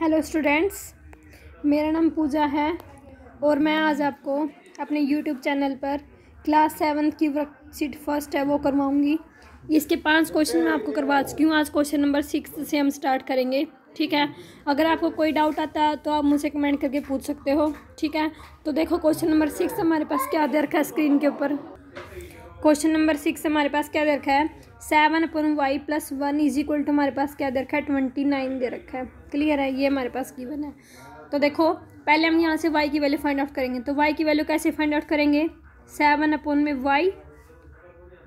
hello students मेरा नाम पूजा है और मैं आज आपको अपने यूट्यूब चैनल पर क्लास सेवन की वर्कशीट फर्स्ट है वो करवाऊंगी इसके पांच क्वेश्चन मैं आपको करवा चुकी हूँ आज क्वेश्चन नंबर सिक्स से हम स्टार्ट करेंगे ठीक है अगर आपको कोई डाउट आता है तो आप मुझे कमेंट करके पूछ सकते हो ठीक है तो देखो क्वेश्चन नंबर सिक्स हमारे पास क्या दे रखा है स्क्रीन के ऊपर क्वेश्चन नंबर सिक्स हमारे पास क्या दे रखा है seven upon Y plus one is equal to हमारे पास क्या दे रखा है ट्वेंटी नाइन दे रखा है क्लियर है ये हमारे पास गिवन है तो देखो पहले हम यहाँ से वाई की वैल्यू फाइंड आउट करेंगे तो वाई की वैल्यू कैसे फाइंड आउट करेंगे सेवन अपोन में वाई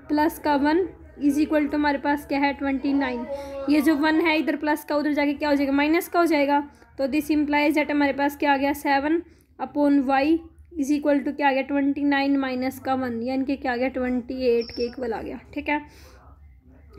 प्लस का वन इज इक्वल टू हमारे पास क्या है ट्वेंटी नाइन ये जो वन है इधर प्लस का उधर जाके क्या हो जाएगा माइनस का हो जाएगा तो दिस इम्प्लाइज दैट हमारे पास क्या आ गया seven upon Y is equal to क्या आ गया ट्वेंटी नाइन माइनस का वन यानी कि क्या आ गया ट्वेंटी एट के इक्वल आ गया ठीक है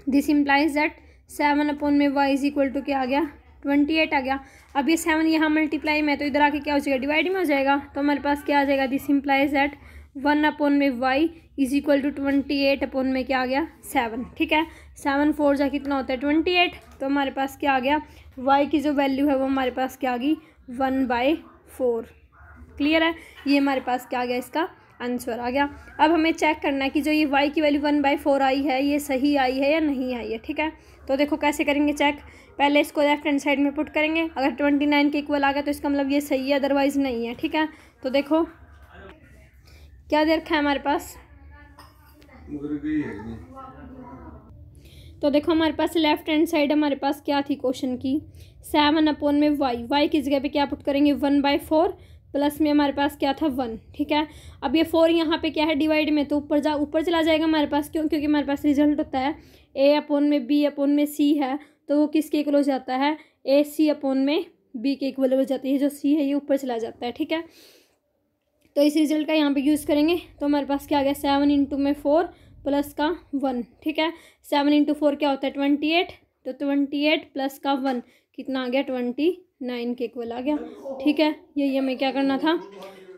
this implies that seven upon में वाई इज इक्वल टू क्या आ गया ट्वेंटी एट आ गया अब ये सेवन यहाँ मल्टीप्लाई में तो इधर आके क्या हो जाएगा डिवाइड में हो जाएगा तो हमारे पास क्या आ जाएगा this implies eight one upon में Y is equal to twenty eight upon में क्या आ गया सेवन ठीक है सेवन फोर जा कितना होता है ट्वेंटी एट तो हमारे पास क्या आ गया वाई की जो वैल्यू है वो हमारे पास क्या आ गई वन बाई फोर क्लियर है ये हमारे पास क्या आ गया इसका आंसर आ गया अब हमें चेक करना है कि जो ये वाई की वैल्यू वन बाई फोर आई है ये सही आई है या नहीं आई है ठीक है तो देखो कैसे करेंगे चेक पहले इसको लेफ्ट हैंड साइड में पुट करेंगे अगर ट्वेंटी नाइन के इक्वल आ गया तो इसका मतलब ये सही है अदरवाइज़ नहीं है ठीक है तो देखो क्या दे रखा है हमारे पास तो देखो हमारे पास लेफ्ट हैंड साइड हमारे पास क्या थी क्वेश्चन की सेवन अपोन में वाई वाई की जगह पे क्या पुट करेंगे वन बाई फोर प्लस में हमारे पास क्या था वन ठीक है अब ये फोर यहाँ पे क्या है डिवाइड में तो ऊपर जा ऊपर चला जाएगा हमारे पास क्यों क्योंकि हमारे पास रिजल्ट होता है ए अपोन में बी अपोन में सी है तो वो किसके इक्वल हो जाता है ए सी अपोन में बी के इक्वल हो जाती है जो सी है ये ऊपर चला जाता है ठीक है तो इस रिजल्ट का यहाँ पर यूज़ करेंगे तो हमारे पास क्या आ गया सेवन इंटू में फोर प्लस का वन ठीक है सेवन इंटू फोर क्या होता है ट्वेंटी एट तो ट्वेंटी एट प्लस का वन कितना आ गया ट्वेंटी नाइन के इक्वल आ गया ठीक है यही हमें क्या करना था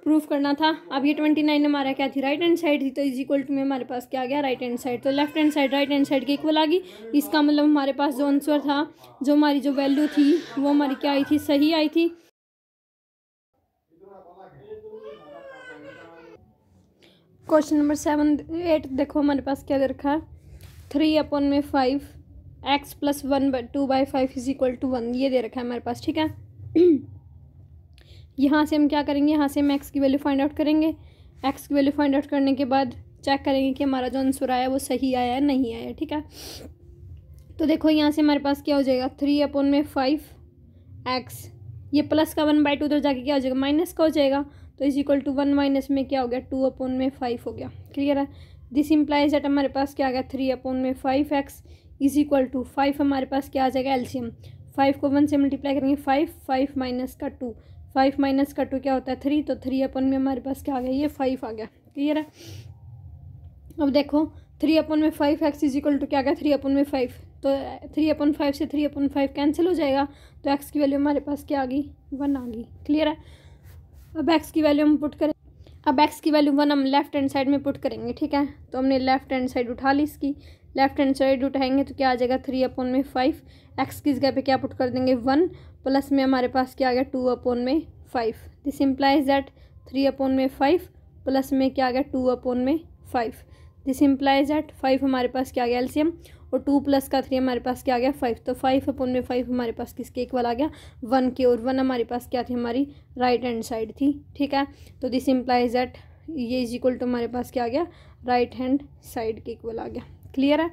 प्रूफ करना था अब ये ट्वेंटी नाइन हमारा क्या थी राइट हैंड साइड थी तो इज इक्वल टू में हमारे पास क्या गया राइट हैंड साइड तो left hand side right hand side के इक्वल आ गई इसका मतलब हमारे पास जो आंसर था जो हमारी जो वैल्यू थी वो हमारी क्या आई थी सही आई थी क्वेश्चन नंबर सेवन एट देखो हमारे पास क्या दे रखा है थ्री अपॉन में five x plus one by two by five is equal to one ये दे रखा है हमारे पास ठीक है यहाँ से हम क्या करेंगे यहाँ से हम एक्स की वैल्यू फाइंड आउट करेंगे एक्स की वैल्यू फाइंड आउट करने के बाद चेक करेंगे कि हमारा जो आंसर आया वो सही आया है नहीं आया ठीक है तो देखो यहाँ से हमारे पास क्या हो जाएगा थ्री अपॉन में फाइव एक्स ये प्लस का वन बाई टू उधर जाके क्या हो जाएगा माइनस का हो जाएगा तो is equal to one minus में क्या हो गया टू अपॉन में फाइव हो गया क्लियर है दिस इम्प्लाइज एट हमारे पास क्या आ गया थ्री अपॉन में five x is equal to five हमारे पास क्या आ जाएगा एल्शियम फाइव को वन से मल्टीप्लाई करेंगे फाइव फाइव माइनस का टू फाइव माइनस का टू क्या होता है थ्री तो थ्री अपन में हमारे पास क्या आ गया ये फाइव आ गया क्लियर है अब देखो थ्री अपन में five x is equal to क्या आ गया थ्री अपन में फाइव तो थ्री अपन फाइव से थ्री अपन फाइव कैंसिल हो जाएगा तो एक्स की वैल्यू हमारे पास क्या आ गई वन आ गई क्लियर है अब एक्स की वैल्यू हम पुट करें अब एक्स की वैल्यू वन हम लेफ्ट हैंड साइड में पुट करेंगे ठीक है तो हमने लेफ्ट हैंड साइड उठा ली इसकी लेफ्ट हैंड साइड उठाएंगे तो क्या आ जाएगा थ्री अपॉन में फाइव एक्स की जगह पे क्या पुट कर देंगे वन प्लस में हमारे पास क्या आ गया टू अपॉन में five this implies that three upon में फाइव प्लस में क्या आ गया टू अपॉन में five this implies that five हमारे पास क्या आ गया एल्सियम और टू प्लस का थ्री हमारे पास क्या आ गया फाइव तो फाइव अपॉन में फाइव हमारे पास किसके इक्वल आ गया वन के और वन हमारे पास क्या थी हमारी राइट हैंड साइड थी ठीक है तो दिस इम्प्लाइज दैट ये इज इक्वल टू हमारे पास क्या आ गया राइट हैंड साइड के इक्वल आ गया क्लियर है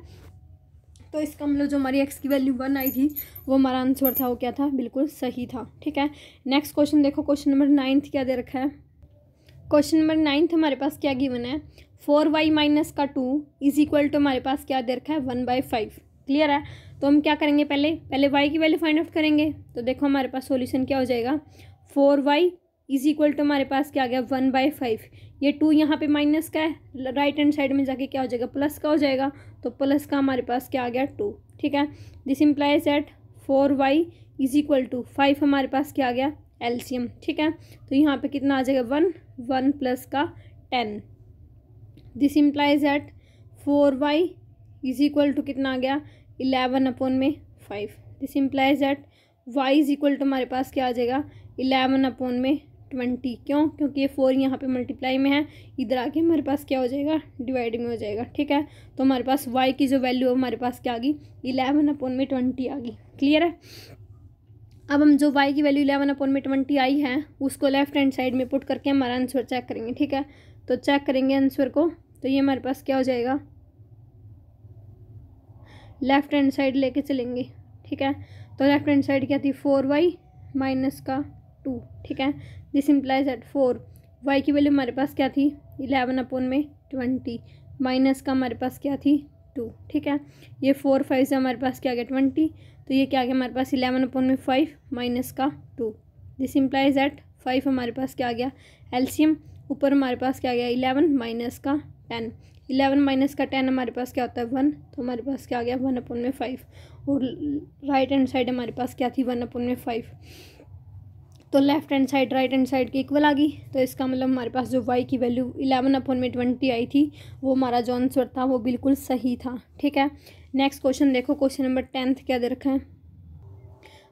तो इसका मतलब जो हमारी एक्स की वैल्यू वन आई थी वो हमारा आंसर था वो क्या था बिल्कुल सही था ठीक है नेक्स्ट क्वेश्चन देखो क्वेश्चन नंबर नाइन्थ क्या दे रखा है क्वेश्चन नंबर नाइन्थ हमारे पास क्या गिवन है फोर वाई माइनस का टू इज इक्वल टू हमारे पास क्या दे रखा है वन बाई फाइव क्लियर है तो हम क्या करेंगे पहले पहले वाई की वैल्यू फाइंड आउट करेंगे तो देखो हमारे पास सॉल्यूशन क्या हो जाएगा four y is equal to हमारे पास क्या आ गया वन बाई फाइव ये टू यहाँ पे माइनस का है राइट हैंड साइड में जाके क्या हो जाएगा प्लस का हो जाएगा तो प्लस का हमारे पास क्या आ गया टू ठीक है this implies that four y is equal to five हमारे पास क्या आ गया एल्शियम ठीक है तो यहाँ पे कितना आ जाएगा वन वन प्लस का ten this implies that four y is equal to कितना आ गया इलेवन अपोन में five this implies eight y is equal to हमारे पास क्या आ जाएगा इलेवन अपोन में ट्वेंटी क्यों क्योंकि ये फोर यहाँ पे मल्टीप्लाई में है इधर आके हमारे पास क्या हो जाएगा डिवाइड में हो जाएगा ठीक है तो हमारे पास वाई की जो वैल्यू है हमारे पास क्या आ गई इलेवन अपॉन में ट्वेंटी आ गई क्लियर है अब हम जो वाई की वैल्यू इलेवन अपॉन में ट्वेंटी आई है उसको लेफ्ट हैंड साइड में पुट करके हमारा आंसर चेक करेंगे ठीक है तो चेक करेंगे आंसर को तो ये हमारे पास क्या हो जाएगा लेफ्ट हैंड साइड लेके चलेंगे ठीक है तो लेफ्ट हैंड साइड क्या थी फोर वाई माइनस का टू ठीक है this implies that four y की वैल्यू हमारे पास क्या थी इलेवन अपोन में ट्वेंटी माइनस का हमारे पास क्या थी टू ठीक है ये फोर फाइव से हमारे पास क्या गया ट्वेंटी तो ये क्या आ गया हमारे पास इलेवन अपोन में फाइव माइनस का two this implies that five हमारे पास क्या आ गया एल्शियम ऊपर हमारे पास क्या गया इलेवन माइनस का टेन इलेवन माइनस का टेन हमारे पास क्या होता है वन तो हमारे पास क्या आ गया वन अपॉन में फाइव और राइट हैंड साइड हमारे पास क्या थी वन अपॉन में फाइव तो left hand side right hand side की इक्वल आ गई तो इसका मतलब हमारे पास जो वाई की वैल्यू इलेवन अपॉन में ट्वेंटी आई थी वो हमारा जो आंसर था वो बिल्कुल सही था ठीक है नेक्स्ट क्वेश्चन देखो क्वेश्चन नंबर टेंथ क्या दे रखा है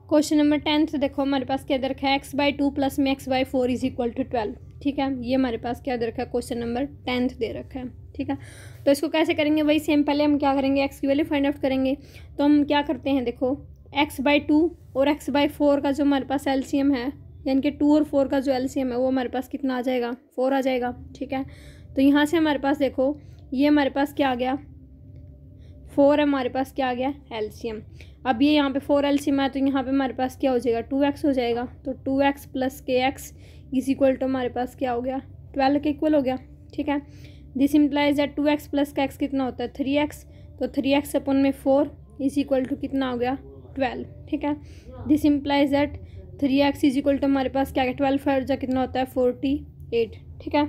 क्वेश्चन नंबर टेंथ देखो हमारे पास क्या दे रखा है एक्स बाई टू प्लस में x by four is equal to twelve ठीक है ये हमारे पास क्या दे रखा है क्वेश्चन नंबर टेंथ दे रखा है ठीक है तो इसको कैसे करेंगे वही सेम पहले हम क्या करेंगे एक्स की वैल्यू फाइंड आउट करेंगे तो हम क्या करते हैं देखो एक्स बाई टू और एक्स बाई फोर का जो हमारे पास एलसीएम है यानी कि टू और फोर का जो एलसीएम है वो हमारे पास कितना आ जाएगा फोर आ जाएगा ठीक है तो यहाँ से हमारे पास देखो ये हमारे पास क्या आ गया फोर हमारे पास क्या आ गया एलसीएम अब ये यहाँ पे फोर एलसीएम है तो यहाँ पे हमारे पास क्या हो जाएगा टू एक्स हो जाएगा तो टू एक्स प्लस के एक्स इज इक्वल टू हमारे पास क्या हो गया ट्वेल्व के इक्वल हो गया ठीक है this implies that two x plus का एक्स कितना होता है थ्री एक्स तो थ्री एक्स अपन में फोर इज इक्वल टू कितना हो गया ट्वेल्व ठीक है this implies that three x is equal to हमारे पास क्या है ट्वेल्व फाइव कितना होता है फोर्टी एट ठीक है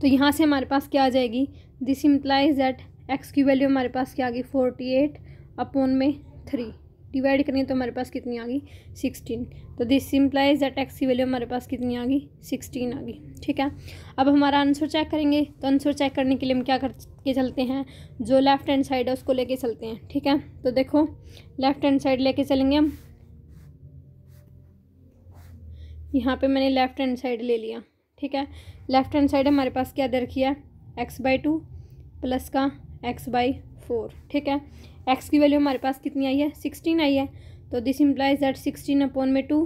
तो यहाँ से हमारे पास क्या आ जाएगी दिस इम्प्लाइज दैट एक्स की वैल्यू हमारे पास क्या आ गई फोर्टी एट अपोन में थ्री डिवाइड करेंगे तो हमारे पास कितनी आ गई सिक्सटीन तो दिस इम्प्लाइज दैट एक्स की वैल्यू हमारे पास कितनी आ गई सिक्सटीन आ गई ठीक है अब हमारा आंसर चेक करेंगे तो आंसर चेक करने के लिए हम क्या करके चलते हैं जो लेफ़्ट हैंड साइड है उसको लेके चलते हैं ठीक है तो देखो लेफ़्ट हैंड साइड लेके चलेंगे हम यहाँ पे मैंने लेफ़्ट हैंड साइड ले लिया ठीक है लेफ़्ट हैंड साइड हमारे पास क्या दे रखी है एक्स बाई टू प्लस का एक्स बाई फोर ठीक है एक्स की वैल्यू हमारे पास कितनी आई है सिक्सटीन आई है तो this implies that sixteen upon में टू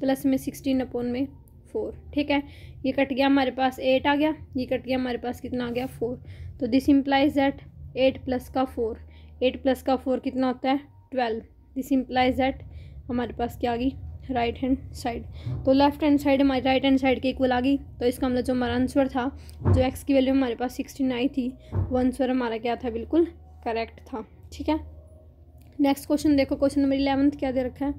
प्लस में सिक्सटीन अपोन में फोर ठीक है ये कट गया हमारे पास एट आ गया ये कट गया हमारे पास कितना आ गया फोर तो this implies that eight plus का फोर एट प्लस का फोर कितना होता है ट्वेल्व दिस इम्प्लाइज दैट हमारे पास क्या आ गई राइट हैंड साइड तो लेफ्ट हैंड साइड हमारी राइट हैंड साइड के इक्वल आ गई तो इसका मतलब जो हमारा आंसर था जो एक्स की वैल्यू हमारे पास सिक्सटीन आई थी वो आंसर हमारा क्या था बिल्कुल करेक्ट था ठीक है नेक्स्ट क्वेश्चन देखो क्वेश्चन नंबर इलेवंथ क्या दे रखा है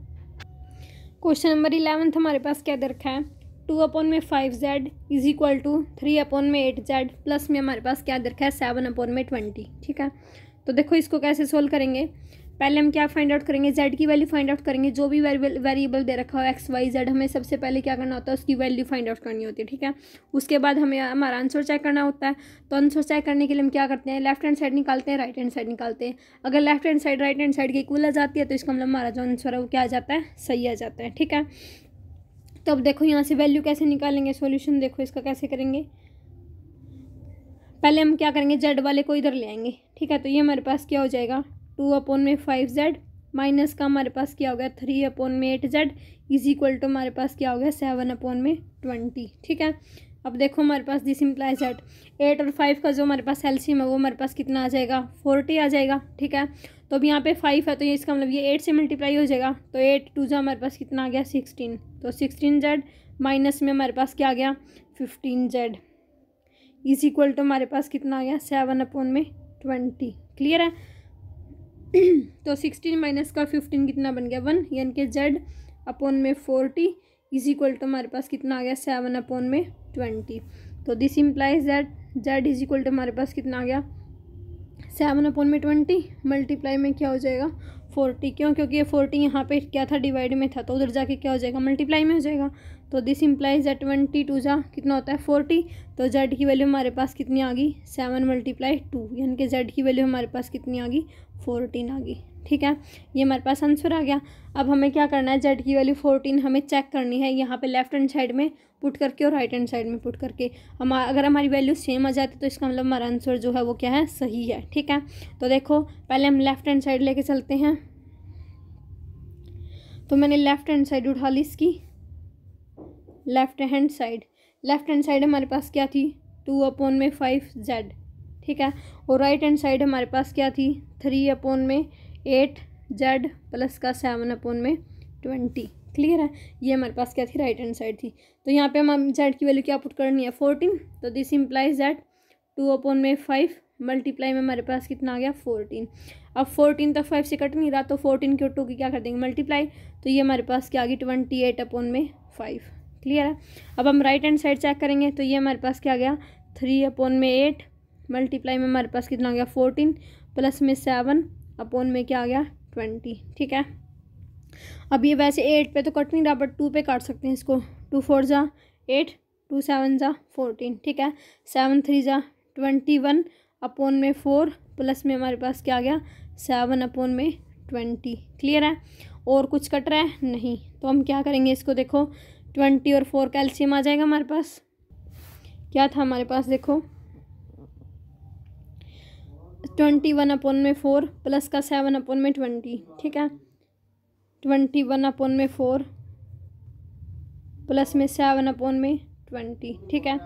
क्वेश्चन नंबर इलेवंथ हमारे पास क्या दे रखा है टू अपॉन में five z is equal to three upon में एट जेड प्लस में हमारे पास क्या दे रखा है सेवन अपॉन में ट्वेंटी ठीक है तो देखो इसको कैसे सोल्व करेंगे पहले हम क्या फाइंड आउट करेंगे जेड की वैल्यू फाइंड आउट करेंगे जो भी वेरिएबल दे रखा हो एक्स वाई जेड हमें सबसे पहले क्या करना होता है उसकी वैल्यू फाइंड आउट करनी होती है ठीक है उसके बाद हमें हमारा आंसर चेक करना होता है तो आंसर चेक करने के लिए हम क्या करते हैं लेफ्ट हैंड साइड निकालते हैं राइट हैंड साइड निकालते हैं अगर left hand side right hand side की इक्वल आ जाती है तो इसका मतलब हमारा जो आंसर है वो क्या आ जाता है सही आ जाता है ठीक है तो अब देखो यहाँ से वैल्यू कैसे निकालेंगे सोल्यूशन देखो इसका कैसे करेंगे पहले हम क्या करेंगे जेड वाले को इधर ले आएंगे ठीक है तो ये हमारे पास क्या हो जाएगा टू अपोन में फाइव जेड माइनस का हमारे पास क्या हो गया थ्री अपोन में eight z is equal to हमारे पास क्या हो गया सेवन अपोन में ट्वेंटी ठीक है अब देखो हमारे पास दिस इम्प्लाइज जेड एट और फाइव का जो हमारे पास एलसीएम है वो हमारे पास कितना आ जाएगा फोर्टी आ जाएगा ठीक है तो अब यहाँ पे फाइव है तो ये इसका मतलब ये एट से मल्टीप्लाई हो जाएगा तो एट टू जो हमारे पास कितना आ गया सिक्सटीन तो सिक्सटीन जेड माइनस में हमारे पास क्या आ गया fifteen z is equal to हमारे पास कितना आ गया सेवन अपॉन में ट्वेंटी क्लियर है तो सिक्सटीन माइनस का फिफ्टीन कितना बन गया वन यानी कि जेड अपोन में फोर्टी इज इक्वल टू हमारे पास कितना आ गया सेवन अपोन में ट्वेंटी तो this implies that z is equal to हमारे पास कितना आ गया सेवन अपोन में ट्वेंटी मल्टीप्लाई में क्या हो जाएगा फोर्टी क्यों क्योंकि ये फोर्टी यहाँ पे क्या था डिवाइड में था तो उधर जाके क्या हो जाएगा मल्टीप्लाई में हो जाएगा तो this implies that twenty two जा कितना होता है फोर्टी तो जेड की वैल्यू हमारे पास कितनी आ गई सेवन मल्टीप्लाई टू यानी कि जेड की वैल्यू हमारे पास कितनी आ गई फोरटीन आ गई ठीक है ये हमारे पास आंसर आ गया अब हमें क्या करना है जेड की वैल्यू फोरटीन हमें चेक करनी है यहाँ पे लेफ्ट हैंड साइड में पुट करके और राइट हैंड साइड में पुट करके हम अगर हमारी वैल्यू सेम आ जाती तो इसका मतलब हमारा आंसर जो है वो क्या है सही है ठीक है तो देखो पहले हम लेफ्ट हैंड साइड लेके चलते हैं तो मैंने लेफ्ट हैंड साइड उठा ली इसकी left hand side left hand side हमारे पास क्या थी टू अपॉन में फाइव जेड ठीक है और राइट हैंड साइड हमारे पास क्या थी थ्री अपोन में एट जेड प्लस का सेवन अपोन में ट्वेंटी क्लियर है ये हमारे पास क्या थी राइट हैंड साइड थी तो यहाँ पे हम जेड की वैल्यू क्या पुट करनी है फोर्टीन तो this implies z two upon में फाइव मल्टीप्लाई में हमारे पास कितना आ गया फोर्टीन अब फोर्टीन तक फाइव से कट नहीं रहा तो फोर्टीन के टू की क्या कर देंगे मल्टीप्लाई तो ये हमारे पास क्या आ गई ट्वेंटी एट अपोन में फाइव क्लियर है अब हम राइट हैंड साइड चेक करेंगे तो ये हमारे पास क्या आ गया थ्री अपोन में एट मल्टीप्लाई में हमारे पास कितना आ गया फोर्टीन प्लस में सेवन अपोन में क्या आ गया ट्वेंटी ठीक है अब ये वैसे एट पे तो कट नहीं रहा बट टू पे काट सकते हैं इसको टू फोर ज़ा एट टू सेवन ज़ा फोर्टीन ठीक है सेवन थ्री ज़ा ट्वेंटी वन अपोन में फोर प्लस में हमारे पास क्या आ गया सेवन अपोन में ट्वेंटी क्लियर है और कुछ कट रहा है नहीं तो हम क्या करेंगे इसको देखो ट्वेंटी और फोर कैल्शियम आ जाएगा हमारे पास क्या था हमारे पास देखो ट्वेंटी वन अपन में फ़ोर प्लस का सेवन अपन में ट्वेंटी ठीक है ट्वेंटी वन अपन में फ़ोर प्लस में सेवन अपन में ट्वेंटी ठीक है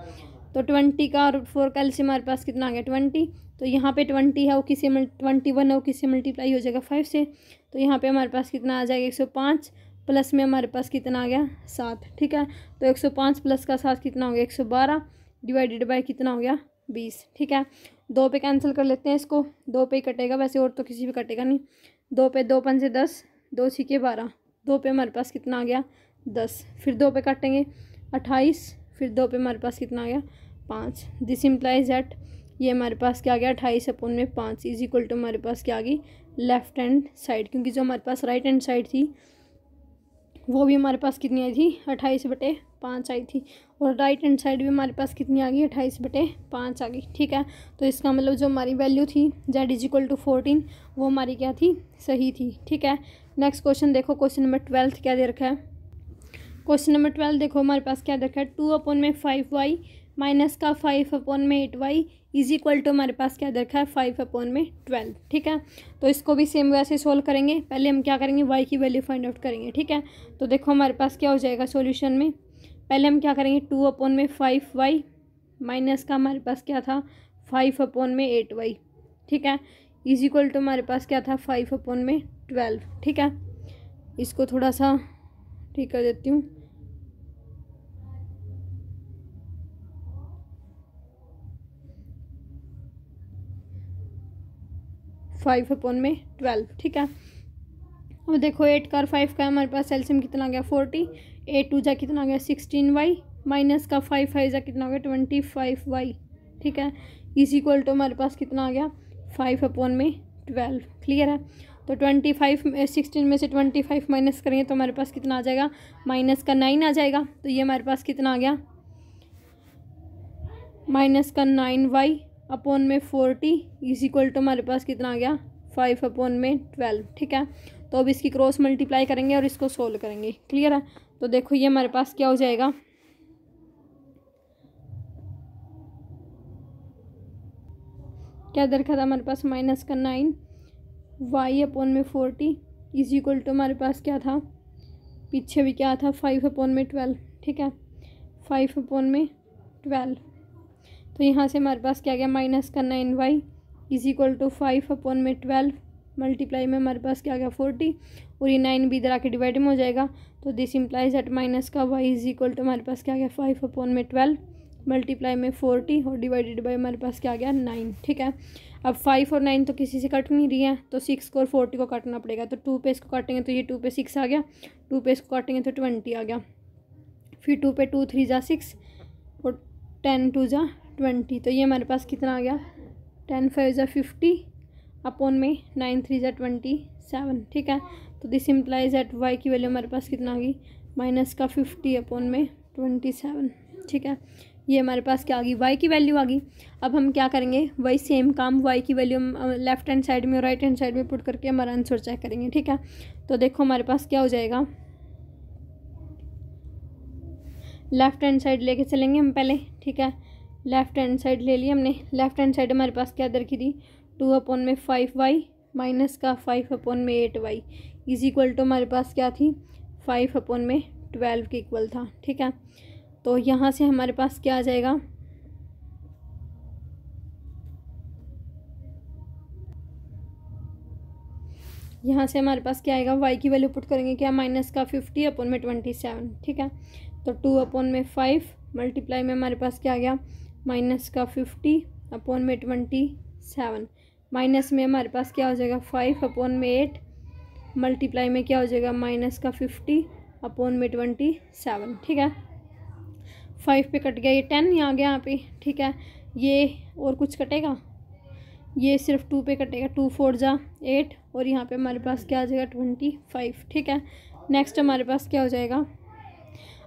तो ट्वेंटी का और फोर का एल्सियम हमारे पास कितना आ गया ट्वेंटी तो यहाँ पे ट्वेंटी है वो किसी ट्वेंटी वन है वो किसी मल्टीप्लाई हो जाएगा फाइव से तो यहाँ पे हमारे पास कितना आ जाएगा एक सौ पाँच प्लस में हमारे पास कितना आ गया सात ठीक है तो एक सौ पाँच प्लस का सात कितना हो गया एक सौ बारह डिवाइडेड बाई कितना हो गया बीस ठीक है दो पे कैंसिल कर लेते हैं इसको दो पे ही कटेगा वैसे और तो किसी पे कटेगा नहीं दो पे दो पंजे दस दो छीके बारह दो पे हमारे पास कितना आ गया दस फिर दो पे काटेंगे अट्ठाईस फिर दो पे हमारे पास कितना आ गया पाँच दिस इम्प्लाइज दैट ये हमारे पास क्या आ गया अट्ठाईस अपन में पाँच इज इक्वल टू हमारे पास क्या आ गई लेफ़्ट हैंड साइड क्योंकि जो हमारे पास राइट हैंड साइड थी वो भी हमारे पास कितनी आई थी अट्ठाईस बटे पाँच आई थी और राइट हैंड साइड भी हमारे पास कितनी आ गई अट्ठाईस बटे पाँच आ गई ठीक है तो इसका मतलब जो हमारी वैल्यू थी z is equal to fourteen वो हमारी क्या थी सही थी ठीक है नेक्स्ट क्वेश्चन देखो क्वेश्चन नंबर ट्वेल्थ क्या दे रखा है क्वेश्चन नंबर ट्वेल्थ देखो हमारे पास क्या दे रखा है टू अपॉन में फाइव वाई माइनस का फाइव अपॉन में eight y is equal to हमारे पास क्या रखा है फाइव अपॉन में ट्वेल्व ठीक है तो इसको भी सेम वैसे सोल्व करेंगे पहले हम क्या करेंगे वाई की वैल्यू फाइंड आउट करेंगे ठीक है तो देखो हमारे पास क्या हो जाएगा सोल्यूशन में पहले हम क्या करेंगे टू अपॉन में फाइव वाई माइनस का हमारे पास क्या था फाइव अपॉन में एट वाई ठीक है इज इक्वल टू हमारे पास क्या था फाइव अपॉन में ट्वेल्व ठीक है इसको थोड़ा सा ठीक कर देती हूँ फाइव अपॉन में ट्वेल्व ठीक है अब देखो एट का और फाइव का हमारे पास एल्सियम कितना आ गया फोर्टी एट टू जा कितना आ गया सिक्सटीन वाई माइनस का फाइव फाइव जा कितना आ गया ट्वेंटी फाइव वाई ठीक है इज इक्वल टू हमारे पास कितना आ गया फाइव अपॉन में ट्वेल्व क्लियर है तो ट्वेंटी फाइव सिक्सटीन में से ट्वेंटी फाइव माइनस करेंगे तो हमारे पास कितना आ जाएगा माइनस का नाइन आ जाएगा तो ये हमारे पास कितना आ गया माइनस का नाइन वाई अपॉन में फोर्टी इज इक्वल टू हमारे पास कितना आ गया फाइव अपॉन में ट्वेल्व ठीक है तो अब इसकी क्रॉस मल्टीप्लाई करेंगे और इसको सोल्व करेंगे क्लियर है तो देखो ये हमारे पास क्या हो जाएगा क्या दरखा था हमारे पास माइनस का नाइन वाई अपॉन में फोर्टी इज इक्वल टू हमारे पास क्या था पीछे भी क्या था फाइव अपॉन में ट्वेल्व ठीक है फाइव अपॉन में ट्वेल्व तो यहाँ से हमारे पास क्या गया माइनस का nine y is equal to five upon में ट्वेल्व मल्टीप्लाई में हमारे पास क्या गया फोर्टी और ये नाइन भी इधर आके डिवाइड में हो जाएगा तो दिस इम्प्लाइज एट माइनस का वाई इज इक्वल टू हमारे पास क्या गया फाइव अपॉन में ट्वेल्व मल्टीप्लाई में फोर्टी और डिवाइडेड बाई हमारे पास क्या गया नाइन ठीक है अब फाइव और नाइन तो किसी से कट नहीं रही है तो सिक्स को और फोर्टी को काटना पड़ेगा तो टू पे इसको काटेंगे तो ये टू पे सिक्स आ गया टू पे इसको काटेंगे तो ट्वेंटी आ गया फिर टू पे टू थ्री जा सिक्स और टेन टू जा ट्वेंटी तो ये हमारे पास कितना आ गया टेन फाइव ज़ा फिफ्टी अपोन में नाइन थ्री ज़ा ट्वेंटी सेवन ठीक है तो दिस इम्प्लाइज एट वाई की वैल्यू हमारे पास कितना आ गई माइनस का फिफ्टी अपोन में ट्वेंटी सेवन ठीक है ये हमारे पास क्या आ गई वाई की वैल्यू आ गई अब हम क्या करेंगे वही सेम काम वाई की वैल्यू लेफ्ट हैंड साइड में और राइट हैंड साइड में पुट करके हमारा आंसर चेक करेंगे ठीक है तो देखो हमारे पास क्या हो जाएगा लेफ्ट हैंड साइड लेके चलेंगे हम पहले ठीक है लेफ़्ट हैंड साइड ले ली हमने लेफ़्ट हैंड साइड हमारे पास क्या दर की थी टू अपॉन में फाइव वाई माइनस का फाइव अपॉन में eight y is equal to हमारे पास क्या थी फाइव अपॉन में ट्वेल्व के इक्वल था ठीक है तो यहाँ से हमारे पास क्या आ जाएगा यहाँ से हमारे पास क्या आएगा वाई की वैल्यू पुट करेंगे क्या माइनस का फिफ्टी अपॉन में ट्वेंटी सेवन ठीक है तो टू अपॉन में फाइव मल्टीप्लाई में हमारे पास क्या आ गया माइनस का फिफ्टी अपॉन में ट्वेंटी सेवन माइनस में हमारे पास क्या हो जाएगा फाइव अपॉन में एट मल्टीप्लाई में क्या हो जाएगा माइनस का फिफ्टी अपॉन में ट्वेंटी सेवन ठीक है फाइव पे कट गया ये टेन यहाँ गया यहाँ पे ठीक है ये और कुछ कटेगा ये सिर्फ टू पे कटेगा टू फोर जा एट और यहाँ पे हमारे पास क्या आ जाएगा ट्वेंटी फाइव ठीक है नेक्स्ट हमारे पास क्या हो जाएगा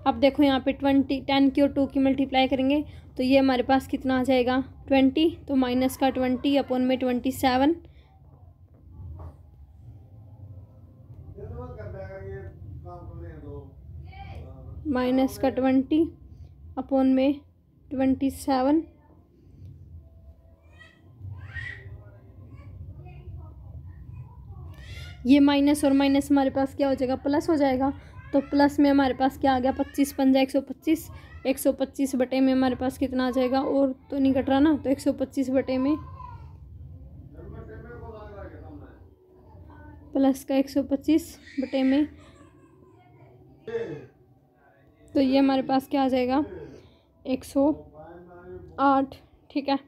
अब देखो यहाँ पे ट्वेंटी टेन की और टू की मल्टीप्लाई करेंगे तो ये हमारे पास कितना आ जाएगा ट्वेंटी तो माइनस का ट्वेंटी अपॉन में ट्वेंटी सेवन माइनस का ट्वेंटी अपॉन में ट्वेंटी सेवन ये माइनस और माइनस हमारे पास क्या हो जाएगा प्लस हो जाएगा तो प्लस में हमारे पास क्या आ गया पच्चीस पंजा एक सौ पच्चीस एक सौ पच्चीस बटे में हमारे पास कितना आ जाएगा और तो नहीं कट रहा ना तो एक सौ पच्चीस बटे में प्लस का एक सौ पच्चीस बटे में तो ये हमारे पास क्या आ जाएगा एक सौ आठ ठीक है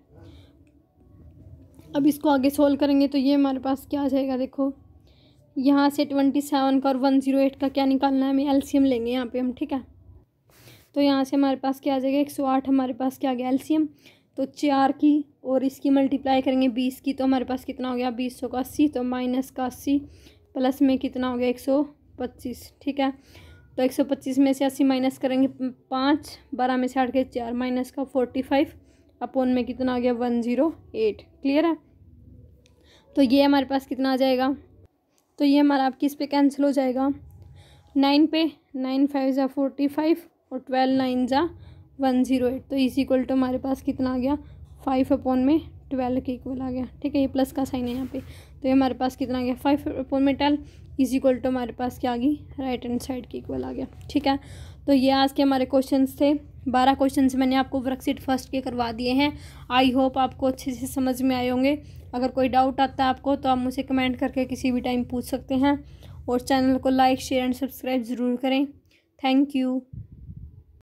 अब इसको आगे सोल्व करेंगे तो ये हमारे पास क्या आ जाएगा देखो यहाँ से ट्वेंटी सेवन का और वन ज़ीरो एट का क्या निकालना है हमें एलसीएम लेंगे यहाँ पे हम ठीक है तो यहाँ से हमारे पास क्या आ जाएगा एक सौ आठ हमारे पास क्या आ गया एलसीएम तो चार की और इसकी मल्टीप्लाई करेंगे बीस की तो हमारे पास कितना हो गया बीस सौ का अस्सी तो माइनस का अस्सी प्लस में कितना हो गया एक सौ पच्चीस ठीक है तो एक सौ पच्चीस में से अस्सी माइनस करेंगे पाँच बारह में से आठ के चार माइनस का फोर्टी फाइव अपोन में कितना आ गया वन ज़ीरो एट क्लियर है तो ये हमारे पास कितना आ जाएगा तो ये हमारा आपकी इस पर कैंसिल हो जाएगा नाइन पे नाइन फाइव ज़ा फोर्टी फाइव और ट्वेल्व नाइन ज़ा वन ज़ीरो एट तो इसी इक्वल टू हमारे पास कितना आ गया फाइव अपॉन में ट्वेल्व के इक्वल आ गया ठीक है ये प्लस का साइन है यहाँ पे तो ये हमारे पास कितना आ गया फाइव अपॉन में ट्वेल्व इज इक्वल टू हमारे पास क्या आ गई राइट हैंड साइड के इक्वल आ गया ठीक है तो ये आज के हमारे क्वेश्चन थे बारह क्वेश्चन मैंने आपको वर्कशीट फर्स्ट के करवा दिए हैं आई होप आपको अच्छे से समझ में आए होंगे अगर कोई डाउट आता है आपको तो आप मुझे कमेंट करके किसी भी टाइम पूछ सकते हैं और चैनल को लाइक शेयर एंड सब्सक्राइब ज़रूर करें थैंक यू